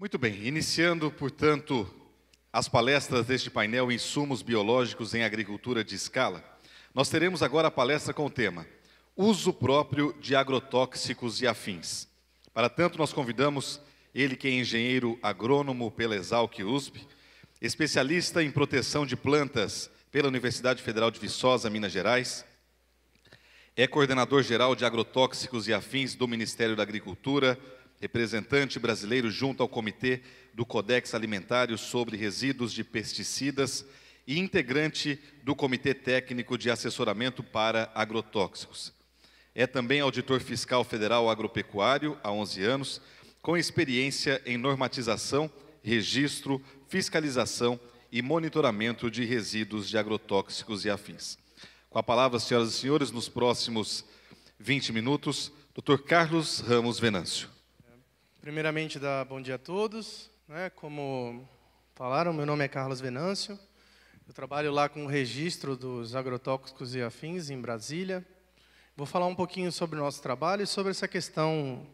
Muito bem, iniciando, portanto, as palestras deste painel Insumos Biológicos em Agricultura de Escala, nós teremos agora a palestra com o tema Uso Próprio de Agrotóxicos e Afins. Para tanto, nós convidamos ele que é engenheiro agrônomo pela Exalc USP, especialista em proteção de plantas pela Universidade Federal de Viçosa, Minas Gerais, é coordenador geral de agrotóxicos e afins do Ministério da Agricultura, representante brasileiro junto ao Comitê do Codex Alimentário sobre Resíduos de Pesticidas e integrante do Comitê Técnico de Assessoramento para Agrotóxicos. É também auditor fiscal federal agropecuário há 11 anos, com experiência em normatização, registro, fiscalização e monitoramento de resíduos de agrotóxicos e afins. Com a palavra, senhoras e senhores, nos próximos 20 minutos, Dr. Carlos Ramos Venâncio. Primeiramente, dar bom dia a todos. Né? Como falaram, meu nome é Carlos Venâncio. Eu trabalho lá com o registro dos agrotóxicos e afins em Brasília. Vou falar um pouquinho sobre o nosso trabalho e sobre essa questão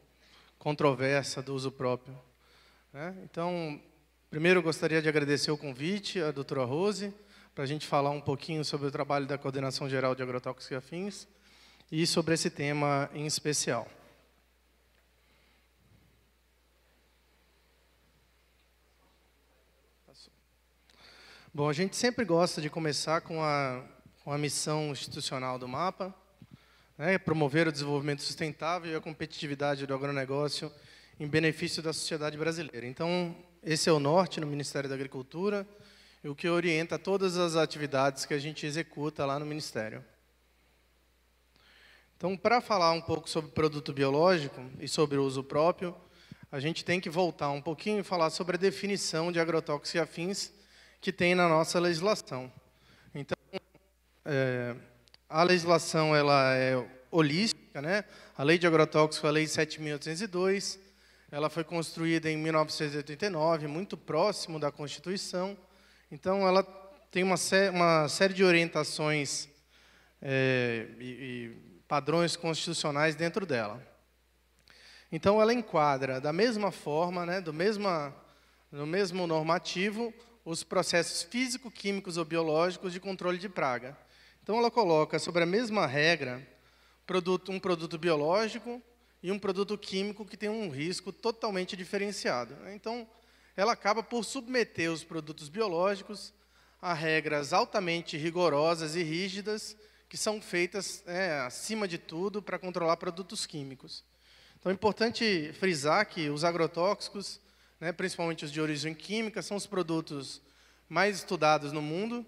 controversa do uso próprio. Né? Então, primeiro gostaria de agradecer o convite à doutora Rose para a gente falar um pouquinho sobre o trabalho da Coordenação Geral de Agrotóxicos e Afins e sobre esse tema em especial. Passou. Bom, a gente sempre gosta de começar com a, com a missão institucional do MAPA, né, é promover o desenvolvimento sustentável e a competitividade do agronegócio em benefício da sociedade brasileira. Então, esse é o norte no Ministério da Agricultura, e o que orienta todas as atividades que a gente executa lá no Ministério. Então, para falar um pouco sobre produto biológico e sobre o uso próprio, a gente tem que voltar um pouquinho e falar sobre a definição de agrotóxicos e afins que tem na nossa legislação. Então, é, a legislação ela é holística, né? A lei de agrotóxicos, a lei 7.802, ela foi construída em 1989, muito próximo da Constituição. Então, ela tem uma, sé uma série de orientações é, e, e padrões constitucionais dentro dela. Então ela enquadra da mesma forma, né, do mesma, no mesmo normativo, os processos físico-químicos ou biológicos de controle de praga. Então ela coloca sobre a mesma regra produto, um produto biológico e um produto químico que tem um risco totalmente diferenciado. Né. Então ela acaba por submeter os produtos biológicos a regras altamente rigorosas e rígidas que são feitas é, acima de tudo para controlar produtos químicos. Então é importante frisar que os agrotóxicos, né, principalmente os de origem química, são os produtos mais estudados no mundo.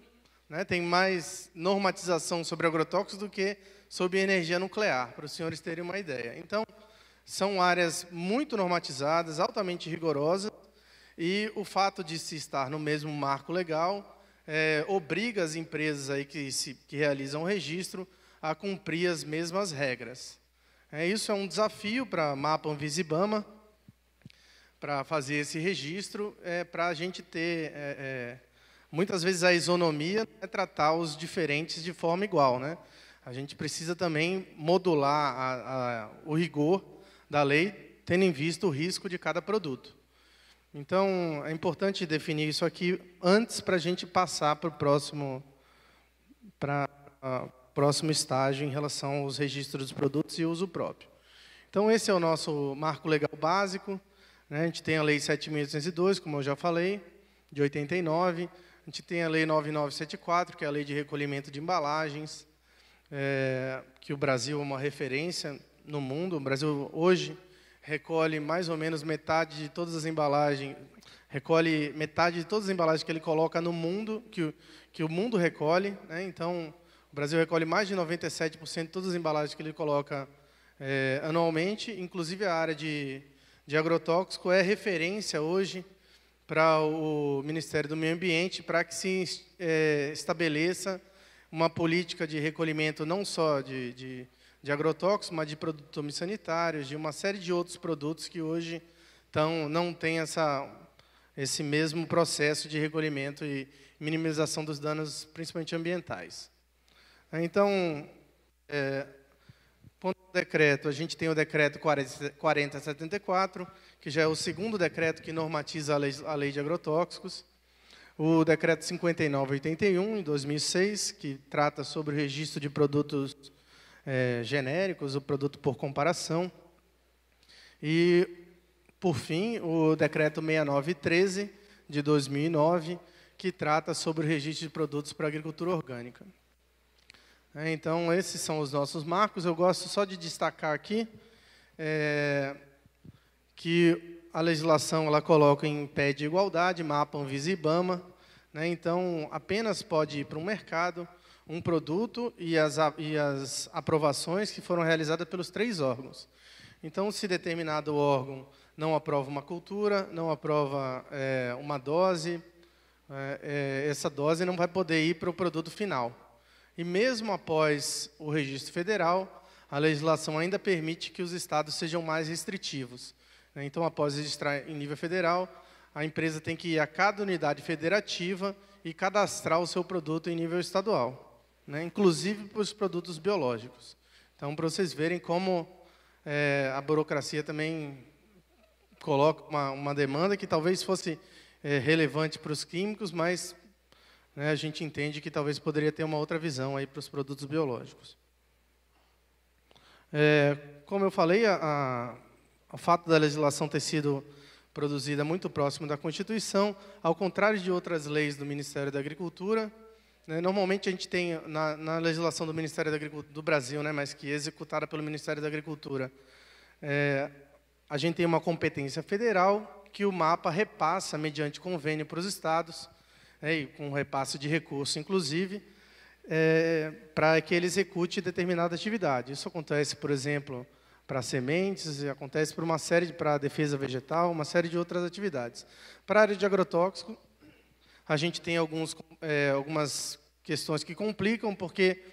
Né, tem mais normatização sobre agrotóxicos do que sobre energia nuclear, para os senhores terem uma ideia. Então, são áreas muito normatizadas, altamente rigorosas, e o fato de se estar no mesmo marco legal é, obriga as empresas aí que, se, que realizam o registro a cumprir as mesmas regras. É, isso é um desafio para a Mapa Visibama, para fazer esse registro, é, para a gente ter, é, é, muitas vezes, a isonomia, é tratar os diferentes de forma igual. Né? A gente precisa também modular a, a, o rigor da lei, tendo em vista o risco de cada produto. Então, é importante definir isso aqui antes para a gente passar para o próximo, para próximo estágio em relação aos registros dos produtos e uso próprio. Então, esse é o nosso marco legal básico. Né? A gente tem a Lei 7.802, como eu já falei, de 89. A gente tem a Lei 9974, que é a Lei de Recolhimento de Embalagens, é, que o Brasil é uma referência no mundo. O Brasil, hoje, recolhe mais ou menos metade de todas as embalagens, recolhe metade de todas as embalagens que ele coloca no mundo, que, que o mundo recolhe. Né? Então, Brasil recolhe mais de 97% de todas as embalagens que ele coloca é, anualmente, inclusive a área de, de agrotóxico é referência hoje para o Ministério do Meio Ambiente para que se é, estabeleça uma política de recolhimento não só de, de, de agrotóxicos, mas de produtos sanitários, de uma série de outros produtos que hoje tão, não têm essa, esse mesmo processo de recolhimento e minimização dos danos, principalmente ambientais. Então, é, ponto do decreto, a gente tem o decreto 4074, que já é o segundo decreto que normatiza a lei, a lei de agrotóxicos, o decreto 5981, em 2006, que trata sobre o registro de produtos é, genéricos, o produto por comparação, e, por fim, o decreto 6913, de 2009, que trata sobre o registro de produtos para agricultura orgânica. É, então, esses são os nossos marcos. Eu gosto só de destacar aqui é, que a legislação ela coloca em pé de igualdade, mapa Anvisa Né? Então, apenas pode ir para o um mercado um produto e as, e as aprovações que foram realizadas pelos três órgãos. Então, se determinado órgão não aprova uma cultura, não aprova é, uma dose, é, é essa dose não vai poder ir para o produto final. E mesmo após o registro federal, a legislação ainda permite que os estados sejam mais restritivos. Né? Então, após registrar em nível federal, a empresa tem que ir a cada unidade federativa e cadastrar o seu produto em nível estadual, né? inclusive para os produtos biológicos. Então, para vocês verem como é, a burocracia também coloca uma, uma, demanda que talvez fosse é, relevante para os químicos, mas né, a gente entende que talvez poderia ter uma outra visão aí para os produtos biológicos. É, como eu falei, a, a, o fato da legislação ter sido produzida muito próximo da Constituição, ao contrário de outras leis do Ministério da Agricultura, né, normalmente a gente tem na, na legislação do Ministério da Agricultura do Brasil, né, mas que é executada pelo Ministério da Agricultura, é, a gente tem uma competência federal que o mapa repassa mediante convênio para os estados né, com repasse de recurso, inclusive, é, para que eles execute determinada atividade. Isso acontece, por exemplo, para sementes, acontece para uma série para a defesa vegetal, uma série de outras atividades. Para a área de agrotóxico, a gente tem alguns, é, algumas questões que complicam, porque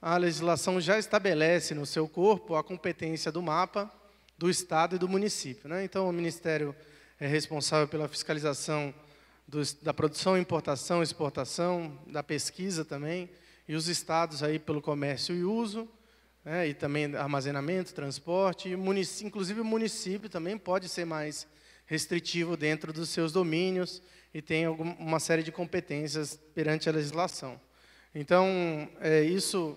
a legislação já estabelece no seu corpo a competência do mapa, do Estado e do município. Né? Então, o Ministério é responsável pela fiscalização da produção, importação, exportação, da pesquisa também, e os estados aí pelo comércio e uso, né, e também armazenamento, transporte, e munic inclusive o município também pode ser mais restritivo dentro dos seus domínios e tem uma série de competências perante a legislação. Então, é, isso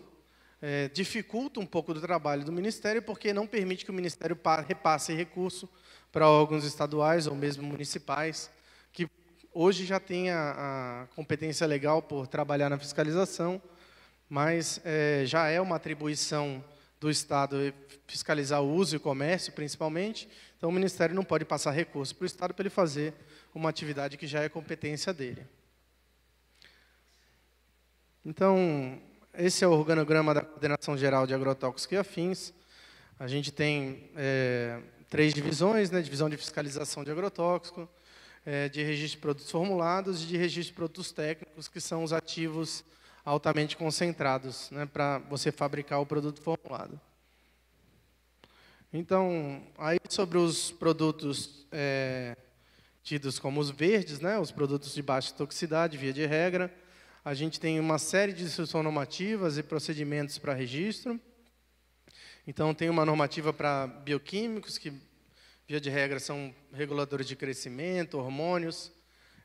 é, dificulta um pouco do trabalho do Ministério, porque não permite que o Ministério repasse recurso para órgãos estaduais ou mesmo municipais Hoje já tem a, a competência legal por trabalhar na fiscalização, mas é, já é uma atribuição do Estado fiscalizar o uso e o comércio, principalmente. Então, o Ministério não pode passar recurso para o Estado para ele fazer uma atividade que já é competência dele. Então, esse é o organograma da Coordenação Geral de Agrotóxicos e Afins. A gente tem é, três divisões, né? divisão de fiscalização de agrotóxico, é, de registro de produtos formulados e de registro de produtos técnicos, que são os ativos altamente concentrados, né, para você fabricar o produto formulado. Então, aí sobre os produtos é, tidos como os verdes, né, os produtos de baixa toxicidade, via de regra, a gente tem uma série de instruções normativas e procedimentos para registro. Então, tem uma normativa para bioquímicos, que via de regra, são reguladores de crescimento, hormônios,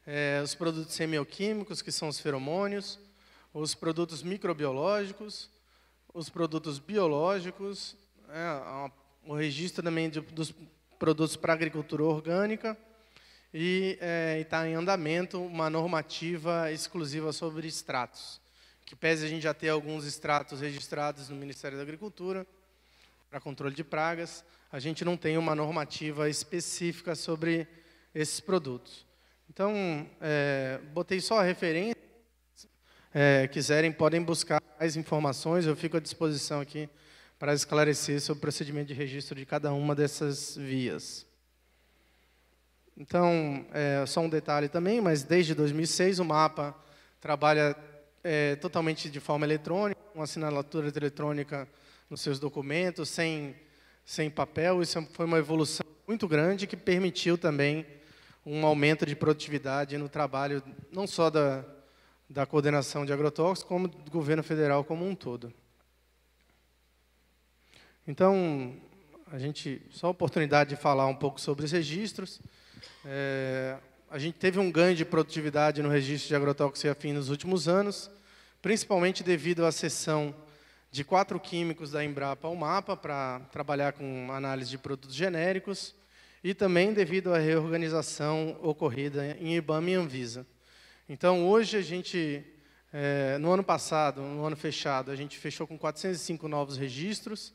é, os produtos semioquímicos, que são os feromônios, os produtos microbiológicos, os produtos biológicos, é, o registro também de, dos produtos para agricultura orgânica, e é, está em andamento uma normativa exclusiva sobre extratos, que pese a gente já ter alguns extratos registrados no Ministério da Agricultura, para controle de pragas, a gente não tem uma normativa específica sobre esses produtos. Então, é, botei só a referência. É, quiserem, podem buscar mais informações. Eu fico à disposição aqui para esclarecer sobre o procedimento de registro de cada uma dessas vias. Então, é, só um detalhe também, mas desde 2006 o mapa trabalha é, totalmente de forma eletrônica, com assinatura eletrônica nos seus documentos, sem, sem papel. Isso foi uma evolução muito grande que permitiu também um aumento de produtividade no trabalho, não só da, da coordenação de agrotóxicos, como do governo federal como um todo. Então, a gente só a oportunidade de falar um pouco sobre os registros. É, a gente teve um ganho de produtividade no registro de agrotóxicos e afins nos últimos anos, principalmente devido à cessão de quatro químicos da Embrapa ao mapa para trabalhar com análise de produtos genéricos e também devido à reorganização ocorrida em IBAMA e Anvisa. Então, hoje a gente, é, no ano passado, no ano fechado, a gente fechou com 405 novos registros.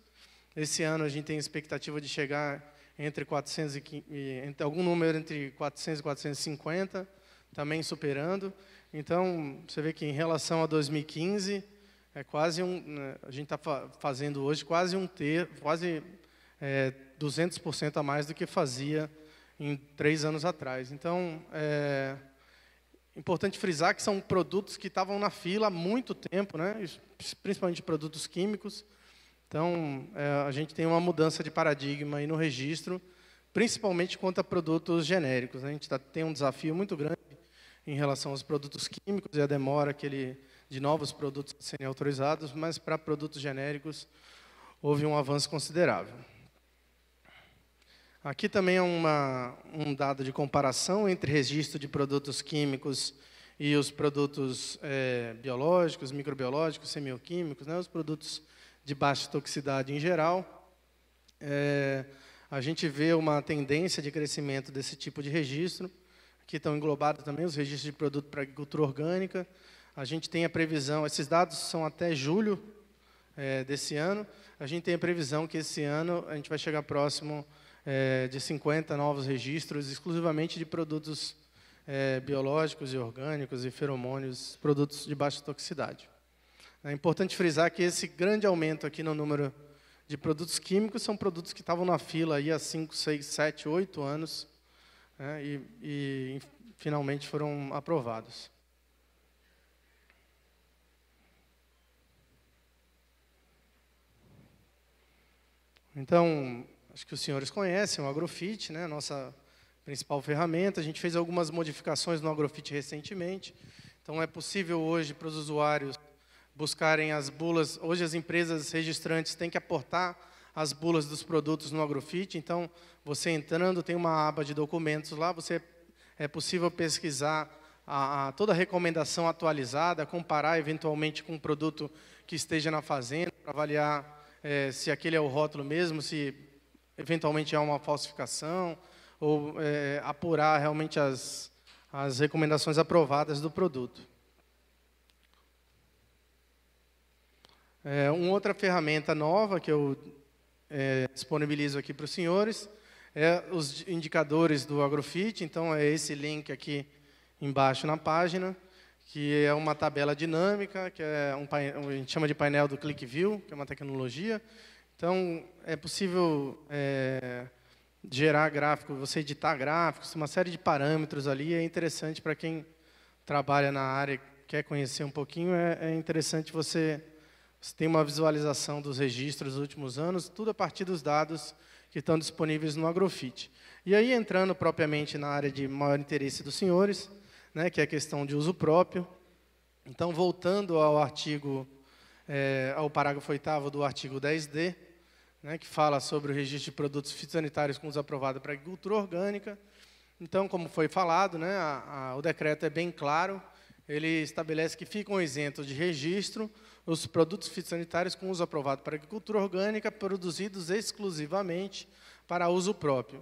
Esse ano a gente tem expectativa de chegar entre 400 e, entre, algum número entre 400 e 450, também superando. Então, você vê que em relação a 2015, é quase um, né, a gente está fazendo hoje quase um ter, quase é, 200% a mais do que fazia em três anos atrás. Então, é importante frisar que são produtos que estavam na fila há muito tempo, né? principalmente produtos químicos. Então, é, a gente tem uma mudança de paradigma aí no registro, principalmente quanto a produtos genéricos. Né? A gente tá, tem um desafio muito grande em relação aos produtos químicos e a demora que ele de novos produtos serem autorizados, mas para produtos genéricos houve um avanço considerável. Aqui também é uma, um dado de comparação entre registro de produtos químicos e os produtos é, biológicos, microbiológicos, semioquímicos, né, os produtos de baixa toxicidade em geral. É, a gente vê uma tendência de crescimento desse tipo de registro, Aqui estão englobados também os registros de produto para agricultura orgânica, a gente tem a previsão, esses dados são até julho é, desse ano, a gente tem a previsão que esse ano a gente vai chegar próximo é, de 50 novos registros, exclusivamente de produtos é, biológicos e orgânicos e feromônios, produtos de baixa toxicidade. É importante frisar que esse grande aumento aqui no número de produtos químicos são produtos que estavam na fila aí há 5, 6, 7, 8 anos né, e, e finalmente foram aprovados. Então, acho que os senhores conhecem o Agrofit, né, nossa principal ferramenta. A gente fez algumas modificações no Agrofit recentemente. Então, é possível hoje para os usuários buscarem as bulas. Hoje, as empresas registrantes têm que aportar as bulas dos produtos no Agrofit. Então, você entrando, tem uma aba de documentos lá, você é possível pesquisar a, a, toda a recomendação atualizada, comparar eventualmente com um produto que esteja na fazenda, para avaliar é, se aquele é o rótulo mesmo, se eventualmente é uma falsificação, ou é, apurar realmente as, as recomendações aprovadas do produto. É, uma outra ferramenta nova que eu é, disponibilizo aqui para os senhores é os indicadores do Agrofit. Então, é esse link aqui embaixo na página que é uma tabela dinâmica, que é um a gente chama de painel do ClickView, que é uma tecnologia. Então, é possível é, gerar gráfico, você editar gráficos, uma série de parâmetros ali. É interessante para quem trabalha na área e quer conhecer um pouquinho, é, é interessante você, você ter uma visualização dos registros dos últimos anos, tudo a partir dos dados que estão disponíveis no Agrofit. E aí, entrando propriamente na área de maior interesse dos senhores, né, que é a questão de uso próprio. Então, voltando ao artigo, é, ao parágrafo 8 do artigo 10D, né, que fala sobre o registro de produtos fitossanitários com uso aprovado para agricultura orgânica. Então, como foi falado, né, a, a, o decreto é bem claro, ele estabelece que ficam isentos de registro os produtos fitossanitários com uso aprovado para agricultura orgânica produzidos exclusivamente para uso próprio.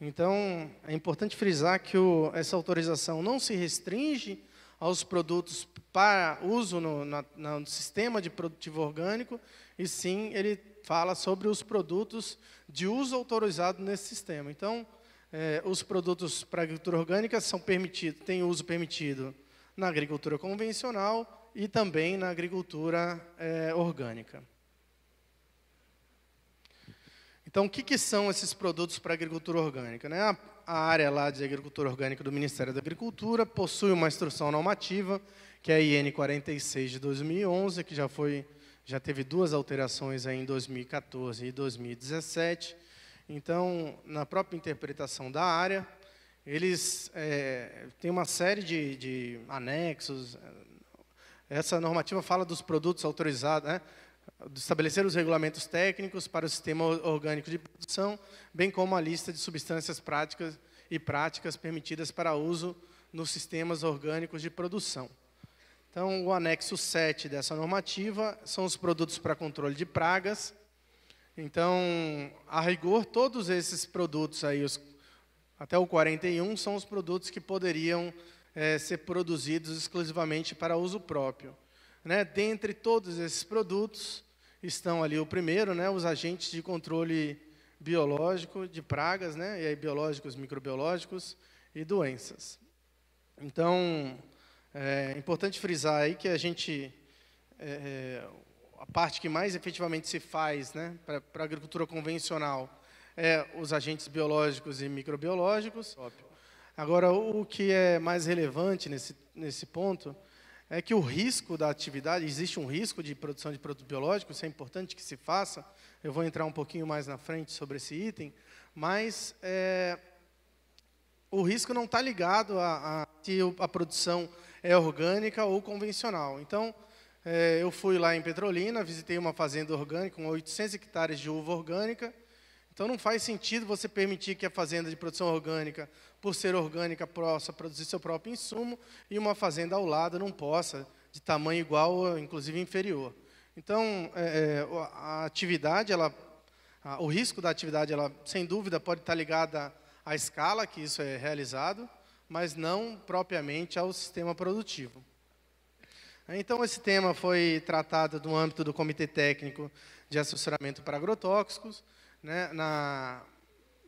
Então, é importante frisar que o, essa autorização não se restringe aos produtos para uso no, na, no, sistema de produtivo orgânico, e sim ele fala sobre os produtos de uso autorizado nesse sistema. Então, é, os produtos para agricultura orgânica são permitidos, têm uso permitido na agricultura convencional e também na agricultura é, orgânica. Então, o que, que são esses produtos para agricultura orgânica? Né? A, a, área lá de agricultura orgânica do Ministério da Agricultura possui uma instrução normativa, que é a IN 46 de 2011, que já foi já teve duas alterações aí em 2014 e 2017. Então, na própria interpretação da área, eles é, têm uma série de, de anexos. É, essa normativa fala dos produtos autorizados, né? estabelecer os regulamentos técnicos para o sistema orgânico de produção, bem como a lista de substâncias práticas e práticas permitidas para uso nos sistemas orgânicos de produção. Então, o anexo 7 dessa normativa são os produtos para controle de pragas. Então, a rigor, todos esses produtos aí, os, até o 41, são os produtos que poderiam é, ser produzidos exclusivamente para uso próprio. Né? Dentre todos esses produtos estão ali o primeiro, né? os agentes de controle biológico de pragas, né? e aí biológicos, microbiológicos e doenças. Então, é importante frisar aí que a gente é, é a parte que mais efetivamente se faz né, para a agricultura convencional é os agentes biológicos e microbiológicos. Óbvio. Agora, o que é mais relevante nesse, nesse ponto é que o risco da atividade, existe um risco de produção de produto biológico, isso é importante que se faça. Eu vou entrar um pouquinho mais na frente sobre esse item, mas é, o risco não está ligado a, a se a produção é orgânica ou convencional. Então, é, eu fui lá em Petrolina, visitei uma fazenda orgânica com 800 hectares de uva orgânica, então não faz sentido você permitir que a fazenda de produção orgânica, por ser orgânica, possa produzir seu próprio insumo e uma fazenda ao lado não possa, de tamanho igual ou inclusive inferior. Então é, é a atividade, ela, a, o risco da atividade, ela sem dúvida pode estar ligada à escala que isso é realizado, mas não propriamente ao sistema produtivo. Então, esse tema foi tratado no âmbito do Comitê Técnico de Assessoramento para Agrotóxicos, né, na,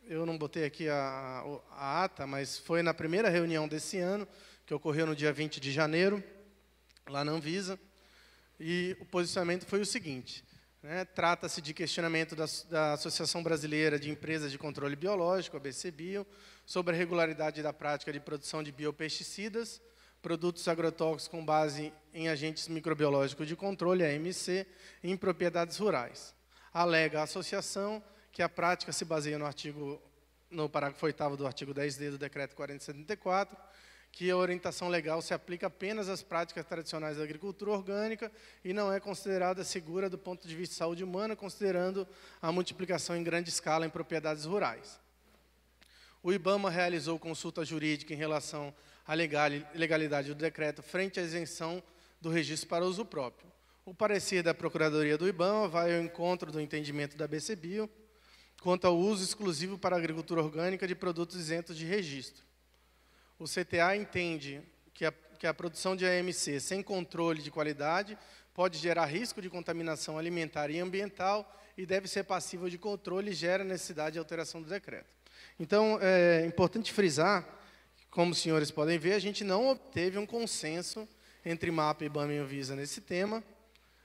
eu não botei aqui a, a, ata, mas foi na primeira reunião desse ano, que ocorreu no dia 20 de janeiro, lá na Anvisa, e o posicionamento foi o seguinte: né, trata-se de questionamento da, da, Associação Brasileira de Empresas de Controle Biológico, ABCBio, sobre a regularidade da prática de produção de biopesticidas, produtos agrotóxicos com base em agentes microbiológicos de controle, AMC, em propriedades rurais. Alega a associação que a prática se baseia no artigo no parágrafo 8 do artigo 10D do decreto 4074, que a orientação legal se aplica apenas às práticas tradicionais da agricultura orgânica e não é considerada segura do ponto de vista de saúde humana, considerando a multiplicação em grande escala em propriedades rurais. O IBAMA realizou consulta jurídica em relação à legalidade do decreto frente à isenção do registro para uso próprio. O parecer da Procuradoria do IBAMA vai ao encontro do entendimento da BCBio, quanto ao uso exclusivo para a agricultura orgânica de produtos isentos de registro. O CTA entende que a, que a produção de AMC sem controle de qualidade pode gerar risco de contaminação alimentar e ambiental e deve ser passível de controle e gera necessidade de alteração do decreto. Então, é importante frisar, como os senhores podem ver, a gente não obteve um consenso entre MAP e BAM e Anvisa nesse tema.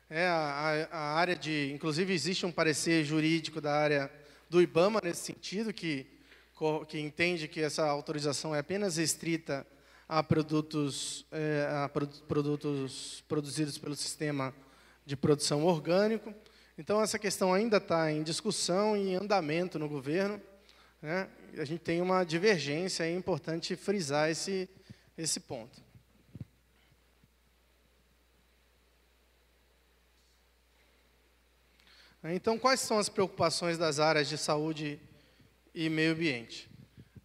É, a, a área de, inclusive, existe um parecer jurídico da área do IBAMA nesse sentido, que, que entende que essa autorização é apenas restrita a produtos, é, a produtos produzidos pelo sistema de produção orgânico. Então, essa questão ainda está em discussão e em andamento no governo. Né? A gente tem uma divergência, é importante frisar esse, esse ponto. Né? Então, quais são as preocupações das áreas de saúde e meio ambiente?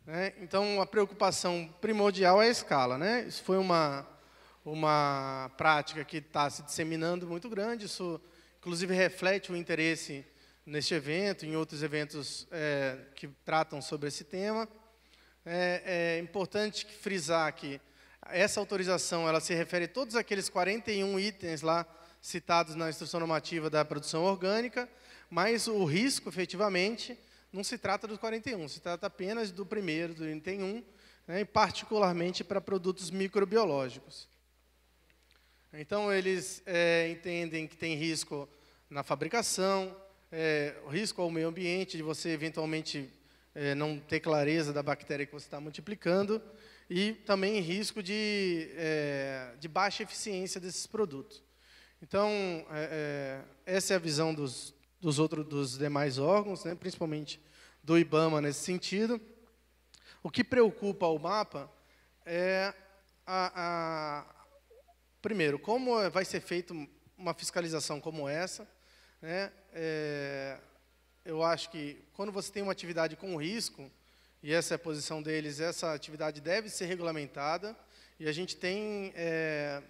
Né? Então, a preocupação primordial é a escala. Né? Isso foi uma, uma prática que está se disseminando muito grande, isso, inclusive, reflete o interesse neste evento, em outros eventos é, que tratam sobre esse tema. É, é importante frisar que essa autorização ela se refere a todos aqueles 41 itens lá citados na instrução normativa da produção orgânica, mas o risco, efetivamente, não se trata dos 41, se trata apenas do primeiro, do 31, né, e particularmente para produtos microbiológicos. Então, eles é, entendem que tem risco na fabricação, é, risco ao meio ambiente, de você eventualmente é, não ter clareza da bactéria que você está multiplicando, e também risco de, é, de baixa eficiência desses produtos. Então, é, é, essa é a visão dos, dos, outros, dos demais órgãos, né, principalmente do IBAMA nesse sentido. O que preocupa o mapa é, a, a, primeiro, como é, vai ser feita uma fiscalização como essa. Né, é, eu acho que quando você tem uma atividade com risco, e essa é a posição deles, essa atividade deve ser regulamentada, e a gente tem é,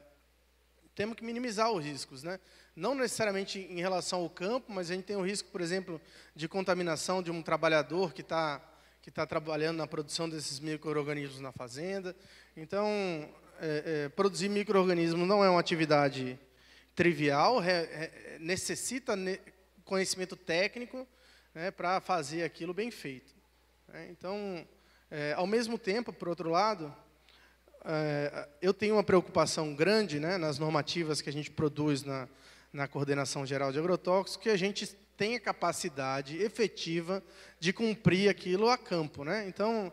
temos que minimizar os riscos, né? Não necessariamente em relação ao campo, mas a gente tem o risco, por exemplo, de contaminação de um trabalhador que está que tá trabalhando na produção desses micro-organismos na fazenda. Então, é, é, produzir micro-organismos não é uma atividade trivial, é, necessita ne conhecimento técnico né, para fazer aquilo bem feito. Né? Então, é, ao mesmo tempo, por outro lado, é, eu tenho uma preocupação grande né, nas normativas que a gente produz na, na Coordenação Geral de Agrotóxicos, que a gente tenha capacidade efetiva de cumprir aquilo a campo. Né? Então,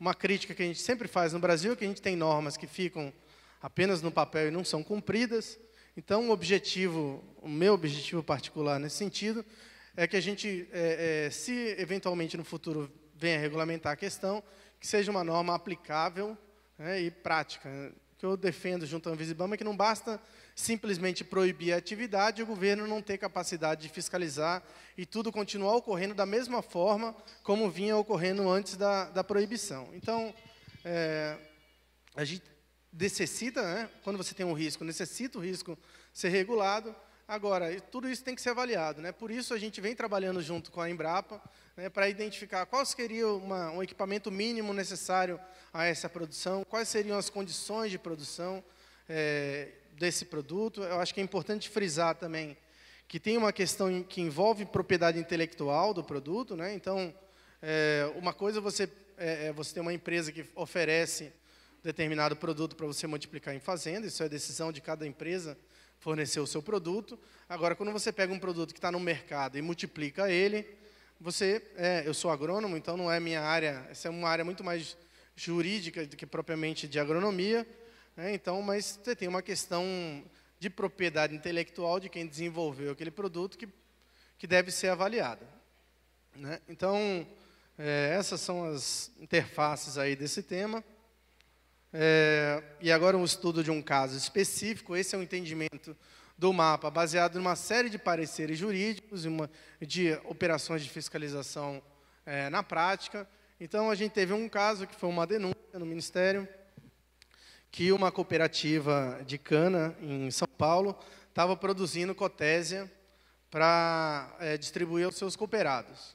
uma crítica que a gente sempre faz no Brasil é que a gente tem normas que ficam apenas no papel e não são cumpridas. Então, o objetivo, o meu objetivo particular nesse sentido, é que a gente, é, é, se eventualmente no futuro venha regulamentar a questão, que seja uma norma aplicável né, e prática. O que eu defendo junto à Anvisibama é que não basta simplesmente proibir a atividade e o governo não ter capacidade de fiscalizar e tudo continuar ocorrendo da mesma forma como vinha ocorrendo antes da, da proibição. Então, é, a gente necessita, né, quando você tem um risco, necessita o risco ser regulado. Agora, tudo isso tem que ser avaliado. Né? Por isso, a gente vem trabalhando junto com a Embrapa né, para identificar qual seria uma, um equipamento mínimo necessário a essa produção, quais seriam as condições de produção é, desse produto. Eu acho que é importante frisar também que tem uma questão que envolve propriedade intelectual do produto. Né? Então, é, uma coisa é você é, é você tem uma empresa que oferece determinado produto para você multiplicar em fazenda, isso é decisão de cada empresa fornecer o seu produto. Agora, quando você pega um produto que está no mercado e multiplica ele, você, é, eu sou agrônomo, então não é minha área, essa é uma área muito mais jurídica do que propriamente de agronomia, né? então, mas você tem uma questão de propriedade intelectual de quem desenvolveu aquele produto que, que deve ser avaliada. Né? Então, é, essas são as interfaces aí desse tema. É, e agora um estudo de um caso específico, esse é o um entendimento do mapa, baseado em uma série de pareceres jurídicos e uma, de operações de fiscalização é, na prática. Então, a gente teve um caso que foi uma denúncia no Ministério, que uma cooperativa de cana em São Paulo estava produzindo cotésia para é, eh, distribuir aos seus cooperados.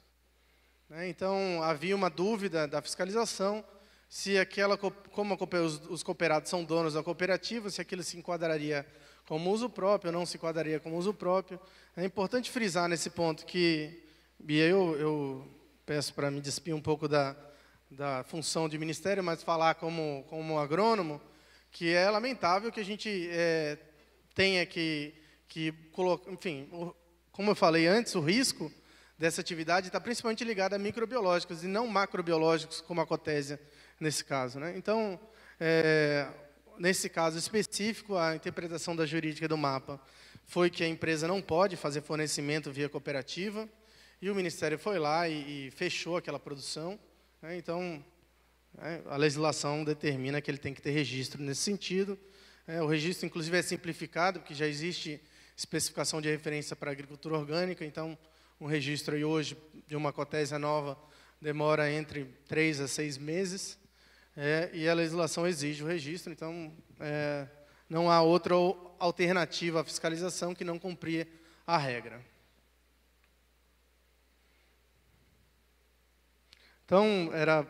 Né? Então, havia uma dúvida da fiscalização se aquela, como os cooperados são donos da cooperativa, se aquilo se enquadraria como uso próprio, não se enquadraria como uso próprio. É importante frisar nesse ponto que, e eu, eu peço para me despir um pouco da, da função de ministério, mas falar como, como agrônomo, que é lamentável que a gente é, tenha que, que colocar, enfim, o, como eu falei antes, o risco dessa atividade está principalmente ligado a microbiológicos e não macrobiológicos, como a cotésia nesse caso. Né? Então, é, nesse caso específico, a interpretação da jurídica do mapa foi que a empresa não pode fazer fornecimento via cooperativa, e o Ministério foi lá e, e fechou aquela produção. Né, então, né, a legislação determina que ele tem que ter registro nesse sentido. É, o registro, inclusive, é simplificado, porque já existe especificação de referência para agricultura orgânica, então, um registro aí hoje de uma cotésia nova demora entre três a seis meses é, e a legislação exige o registro, então é, não há outra alternativa à fiscalização que não cumprir a regra. Então, era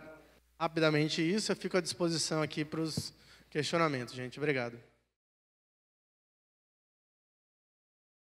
rapidamente isso, eu fico à disposição aqui para os questionamentos, gente. Obrigado.